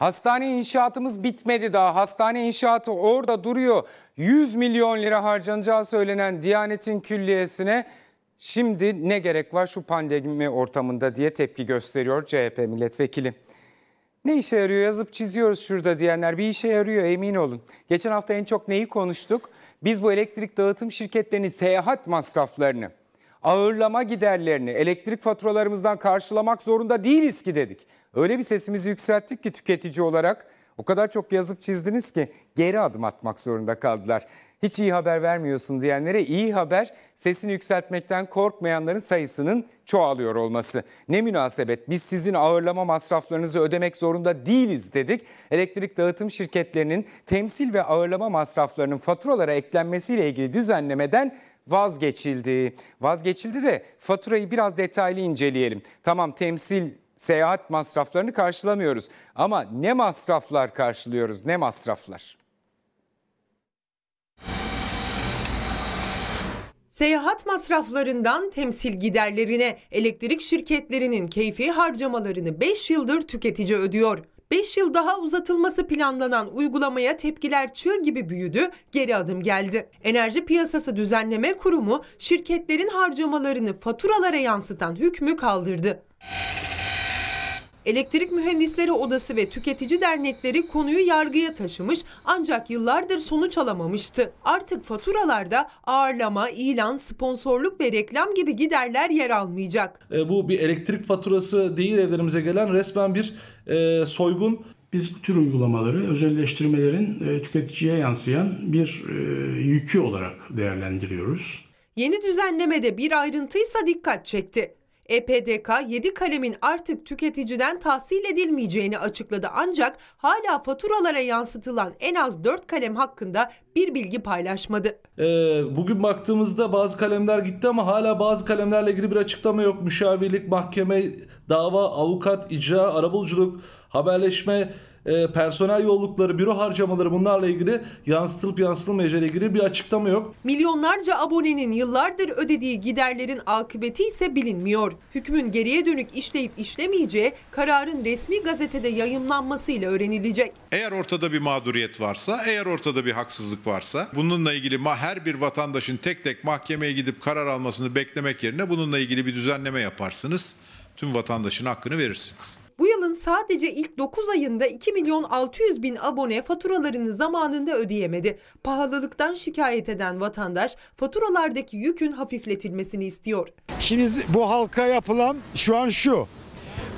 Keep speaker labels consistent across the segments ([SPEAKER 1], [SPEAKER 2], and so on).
[SPEAKER 1] Hastane inşaatımız bitmedi daha. Hastane inşaatı orada duruyor. 100 milyon lira harcanacağı söylenen Diyanet'in külliyesine şimdi ne gerek var şu pandemi ortamında diye tepki gösteriyor CHP milletvekili. Ne işe yarıyor yazıp çiziyoruz şurada diyenler bir işe yarıyor emin olun. Geçen hafta en çok neyi konuştuk? Biz bu elektrik dağıtım şirketlerinin seyahat masraflarını, ağırlama giderlerini elektrik faturalarımızdan karşılamak zorunda değiliz ki dedik. Öyle bir sesimizi yükselttik ki tüketici olarak o kadar çok yazıp çizdiniz ki geri adım atmak zorunda kaldılar. Hiç iyi haber vermiyorsun diyenlere iyi haber sesini yükseltmekten korkmayanların sayısının çoğalıyor olması. Ne münasebet biz sizin ağırlama masraflarınızı ödemek zorunda değiliz dedik. Elektrik dağıtım şirketlerinin temsil ve ağırlama masraflarının faturalara eklenmesiyle ilgili düzenlemeden vazgeçildi. Vazgeçildi de faturayı biraz detaylı inceleyelim. Tamam temsil seyahat masraflarını karşılamıyoruz. Ama ne masraflar karşılıyoruz ne masraflar?
[SPEAKER 2] Seyahat masraflarından temsil giderlerine elektrik şirketlerinin keyfi harcamalarını 5 yıldır tüketici ödüyor. 5 yıl daha uzatılması planlanan uygulamaya tepkiler çığ gibi büyüdü, geri adım geldi. Enerji Piyasası Düzenleme Kurumu şirketlerin harcamalarını faturalara yansıtan hükmü kaldırdı. Elektrik Mühendisleri Odası ve Tüketici Dernekleri konuyu yargıya taşımış ancak yıllardır sonuç alamamıştı. Artık faturalarda ağırlama, ilan, sponsorluk ve reklam gibi giderler yer almayacak.
[SPEAKER 3] E, bu bir elektrik faturası değil evlerimize gelen resmen bir e, soygun. Biz bu tür uygulamaları özelleştirmelerin e, tüketiciye yansıyan bir e, yükü olarak değerlendiriyoruz.
[SPEAKER 2] Yeni düzenlemede bir ayrıntıysa dikkat çekti. EPDK 7 kalemin artık tüketiciden tahsil edilmeyeceğini açıkladı ancak hala faturalara yansıtılan en az 4 kalem hakkında bir bilgi paylaşmadı.
[SPEAKER 3] Ee, bugün baktığımızda bazı kalemler gitti ama hala bazı kalemlerle ilgili bir açıklama yok. Müşavirlik, mahkeme, dava, avukat, icra, arabuluculuk, haberleşme, e, personel yollukları, büro harcamaları bunlarla ilgili yansıtılıp yansıtılmayacağıyla ilgili bir açıklama yok.
[SPEAKER 2] Milyonlarca abonenin yıllardır ödediği giderlerin akıbeti ise bilinmiyor. Hükmün geriye dönük işleyip işlemeyeceği kararın resmi gazetede yayımlanmasıyla öğrenilecek. Eğer ortada bir mağduriyet varsa, eğer ortada bir haksızlık varsa bununla ilgili her bir vatandaşın tek tek mahkemeye gidip karar almasını beklemek yerine bununla ilgili bir düzenleme yaparsınız. Tüm vatandaşın hakkını verirsiniz yılın sadece ilk 9 ayında 2 milyon 600 bin abone faturalarını zamanında ödeyemedi. Pahalılıktan şikayet eden vatandaş faturalardaki yükün hafifletilmesini istiyor. Şimdi bu halka yapılan şu an şu.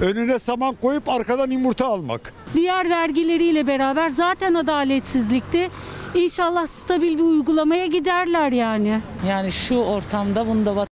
[SPEAKER 2] Önüne saman koyup arkadan yumurta almak.
[SPEAKER 3] Diğer vergileriyle beraber zaten adaletsizlikti. İnşallah stabil bir uygulamaya giderler yani. Yani şu ortamda bunda